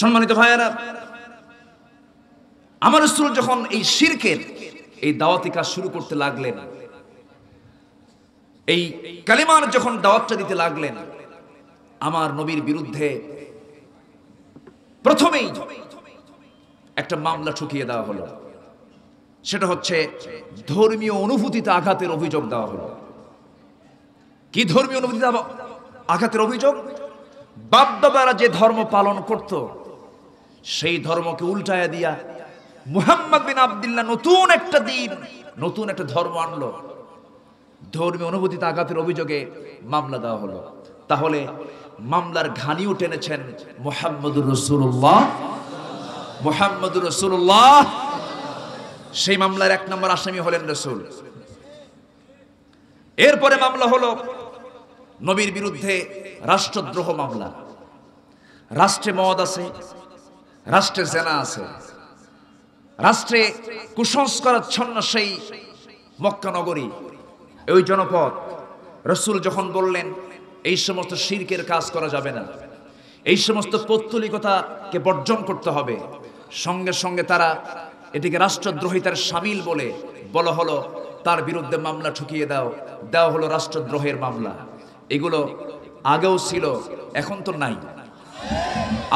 সম্মানিত ভাইয়েরা আমার রসুল যখন এই শিরকের এই দাওয়াতি কাজ শুরু করতে লাগলেন এই কালিমার যখন দাওয়াতটা দিতে লাগলেন আমার নবীর বিরুদ্ধে প্রথমেই একটা মামলা ঠুকিয়ে দেওয়া হলো সেটা হচ্ছে ধর্মীয় অনুভূতিতে আঘাতের অভিযোগ দেওয়া হলো কি ধর্মীয় অনুভূতিতে আঘাতের অভিযোগ বাপদাদারা যে ধর্ম পালন করত সেই ধর্মকে উল্টায়া দিয়া মুহাম্মদ বিন আবদুল্লাহ নতুন একটা দিন নতুন একটা ধর্ম আনলো ধর্মীয় অনুভূতিতে আঘাতের অভিযোগে মামলা দেওয়া হলো তাহলে মামলার ঘানিও টেনেছেন মোহাম্মদুর রসুল্লাহ মোহাম্মদুর রসুল্লাহ সেই মামলার এক নম্বর আসামি হলেন রসুল এরপরে মামলা হলো নবীর বিরুদ্ধে রাষ্ট্রদ্রোহ মামলা রাষ্ট্রে মদ আছে রাষ্ট্রে জেনা আছে রাষ্ট্রে কুসংস্কারাচ্ছন্ন সেই মক্কানগরী ওই জনপদ রসুল যখন বললেন এই সমস্ত শির্কের কাজ করা যাবে না এই সমস্ত পৌত্তলিকতাকে বর্জন করতে হবে সঙ্গে সঙ্গে তারা এটিকে রাষ্ট্রদ্রোহিতার সামিল বলে বলা হলো তার বিরুদ্ধে মামলা ঠুকিয়ে দাও দেওয়া হলো রাষ্ট্রদ্রোহের মামলা এগুলো আগেও ছিল এখন তো নাই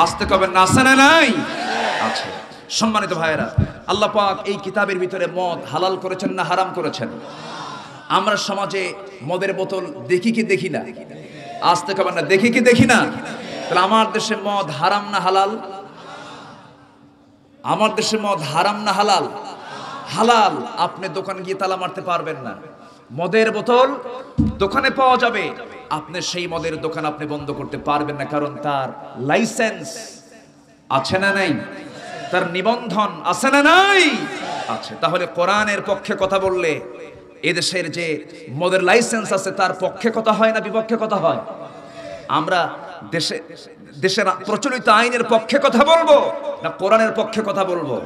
আসতে কবে না নাই আছে সম্মানিত ভাইয়েরা আল্লাহ পাক এই কিতাবের ভিতরে মদ হালাল করেছেন না হারাম করেছেন আমরা সমাজে মদের বোতল দেখি কি দেখি না আসতে কবে না দেখি কি দেখি না তাহলে আমার দেশে মদ হারাম না হালাল আমার দেশে মদ হারাম না হালাল হালাল আপনি দোকানে গিয়ে তালা মারতে পারবেন না মদের বোতল দোকানে পাওয়া যাবে আপনি সেই মদের দোকান আপনি বন্ধ করতে পারবেন না কারণ তার লাইসেন্স আছে না নাই তার নিবন্ধন আছে না নাই আছে তাহলে কোরআনের পক্ষে কথা বললে এদেশের যে মদের লাইসেন্স আছে তার পক্ষে কথা হয় না বিপক্ষে কথা হয় আমরা দেশে দেশের প্রচলিত আইনের পক্ষে কথা বলবো না কোরআনের পক্ষে কথা বলবো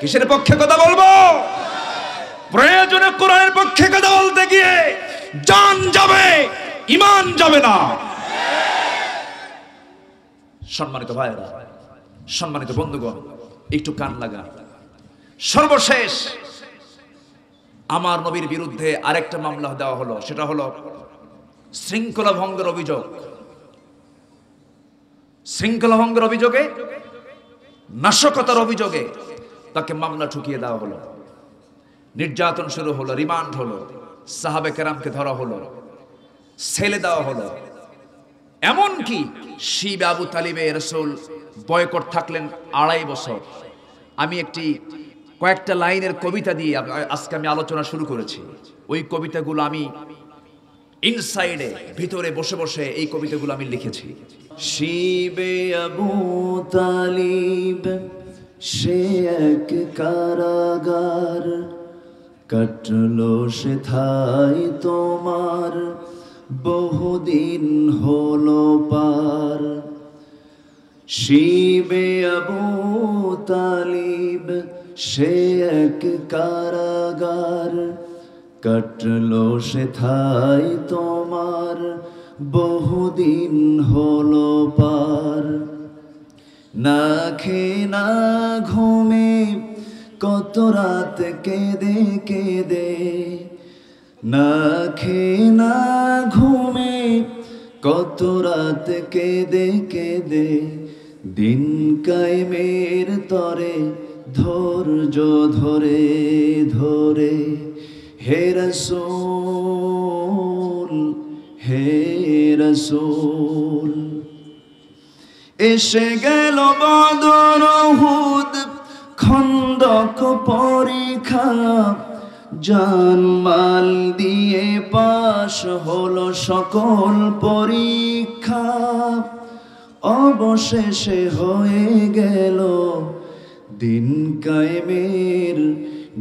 কিসের পক্ষে কথা বলবো প্রয়োজনে কোরআনের পক্ষে কথা বলতে গিয়ে জান যাবে ইমান যাবে না সম্মানিত ভাইরা সম্মানিত বন্ধুগণ একটু কান লাগা সর্বশেষ আমার নবীর বিরুদ্ধে আরেকটা মামলা দেওয়া হলো সেটা হলো শৃঙ্খলা ভঙ্গের অভিযোগ শৃঙ্খলা ভঙ্গের অভিযোগে নাশকতার অভিযোগে তাকে মামলা ঠুকিয়ে দেওয়া হলো নির্যাতন শুরু হলো রিমান্ড হলো সাহাবে কেরামকে ধরা হলো ছেলে দেওয়া হলো এমন কি শিব আবু তালিবে রসুল বয়কট থাকলেন আড়াই বছর আমি একটি কয়েকটা লাইনের কবিতা দিয়ে আজকে আমি আলোচনা শুরু করেছি ওই কবিতাগুলো আমি ইনসাইডে ভিতরে বসে বসে এই কবিতাগুলো আমি লিখেছি শিবে আবু তালিব সে এক কারাগার কাটল সে থাই তোমার বহুদিন হলো পার শিবে আবু তালিব সে এক কারাগার কাটলো সে থাই তোমার বহুদিন হলো পার না খে না ঘুমে কত রাত কেঁদে কেঁদে না খেয়ে না ঘুমে কত রাত কেঁদে কেঁদে দিন কায়েমের তরে ধৈর্য ধরে ধরে হে রসোল হে রসোল এসে গেল বদর হুদ খন্দক পরীক্ষা মাল দিয়ে পাশ হলো সকল পরীক্ষা অবশেষে হয়ে গেল দিন কায়েমের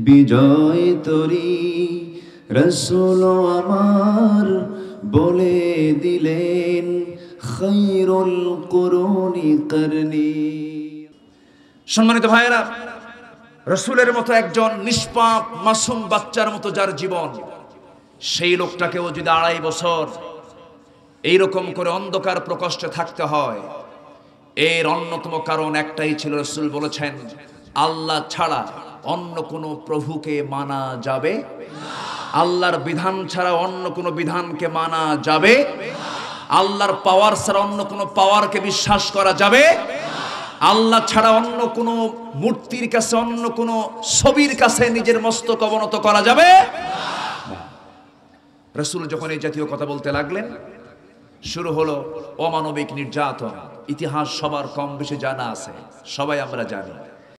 বিজয় তরি রসুল আমার বলে দিলেন খৈরুল করুণি করনি সম্মানিত ভাইরা রসুলের মতো একজন নিষ্পাপ মাসুম বাচ্চার মতো যার জীবন সেই লোকটাকেও যদি আড়াই বছর এইরকম করে অন্ধকার প্রকষ্টে থাকতে হয় এর অন্যতম কারণ একটাই ছিল রসুল বলেছেন আল্লাহ ছাড়া অন্য কোনো প্রভুকে মানা যাবে আল্লাহর বিধান ছাড়া অন্য কোনো বিধানকে মানা যাবে আল্লাহর পাওয়ার ছাড়া অন্য কোনো পাওয়ারকে বিশ্বাস করা যাবে আল্লাহ ছাড়া অন্য কোনো মূর্তির কাছে অন্য কোনো ছবির কাছে নিজের মস্তক অবনত করা যাবে রসুল যখন এই জাতীয় কথা বলতে লাগলেন শুরু হলো অমানবিক নির্যাতন ইতিহাস সবার কম বেশি জানা আছে সবাই আমরা জানি